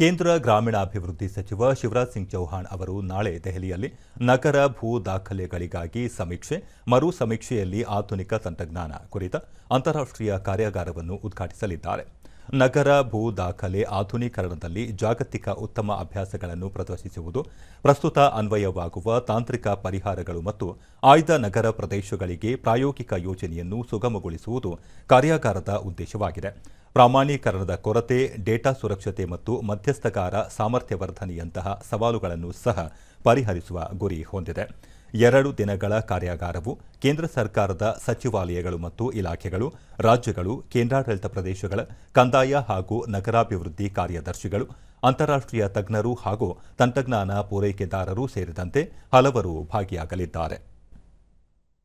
ಕೇಂದ್ರ ಗ್ರಾಮೀಣಾಭಿವೃದ್ಧಿ ಸಚಿವ ಶಿವರಾಜ್ ಸಿಂಗ್ ಚೌಹಾಣ್ ಅವರು ನಾಳೆ ದೆಹಲಿಯಲ್ಲಿ ನಗರ ಭೂ ದಾಖಲೆಗಳಿಗಾಗಿ ಸಮೀಕ್ಷೆ ಮರು ಸಮೀಕ್ಷೆಯಲ್ಲಿ ಆಧುನಿಕ ತಂತ್ರಜ್ಞಾನ ಕುರಿತ ಅಂತಾರಾಷ್ಟ್ರೀಯ ಕಾರ್ಯಾಗಾರವನ್ನು ಉದ್ಘಾಟಿಸಲಿದ್ದಾರೆ ನಗರ ಭೂ ದಾಖಲೆ ಆಧುನೀಕರಣದಲ್ಲಿ ಜಾಗತಿಕ ಉತ್ತಮ ಅಭ್ಯಾಸಗಳನ್ನು ಪ್ರದರ್ಶಿಸುವುದು ಪ್ರಸ್ತುತ ಅನ್ವಯವಾಗುವ ತಾಂತ್ರಿಕ ಪರಿಹಾರಗಳು ಮತ್ತು ಆಯ್ದ ನಗರ ಪ್ರದೇಶಗಳಿಗೆ ಪ್ರಾಯೋಗಿಕ ಯೋಜನೆಯನ್ನು ಸುಗಮಗೊಳಿಸುವುದು ಕಾರ್ಯಾಗಾರದ ಉದ್ದೇಶವಾಗಿದೆ ಪ್ರಾಮಾಣೀಕರಣದ ಕೊರತೆ ಡೇಟಾ ಸುರಕ್ಷತೆ ಮತ್ತು ಮಧ್ಯಸ್ಥಗಾರ ಸಾಮರ್ಥ್ಯವರ್ಧನೆಯಂತಹ ಸವಾಲುಗಳನ್ನು ಸಹ ಪರಿಹರಿಸುವ ಗುರಿ ಹೊಂದಿದೆ ಎರಡು ದಿನಗಳ ಕಾರ್ಯಾಗಾರವು ಕೇಂದ್ರ ಸರ್ಕಾರದ ಸಚಿವಾಲಯಗಳು ಮತ್ತು ಇಲಾಖೆಗಳು ರಾಜ್ಯಗಳು ಕೇಂದ್ರಾಡಳಿತ ಪ್ರದೇಶಗಳ ಕಂದಾಯ ಹಾಗೂ ನಗರಾಭಿವೃದ್ಧಿ ಕಾರ್ಯದರ್ಶಿಗಳು ಅಂತಾರಾಷ್ಟ್ರೀಯ ತಜ್ಞರು ಹಾಗೂ ತಂತ್ರಜ್ಞಾನ ಪೂರೈಕೆದಾರರು ಸೇರಿದಂತೆ ಹಲವರು ಭಾಗಿಯಾಗಲಿದ್ದಾರೆ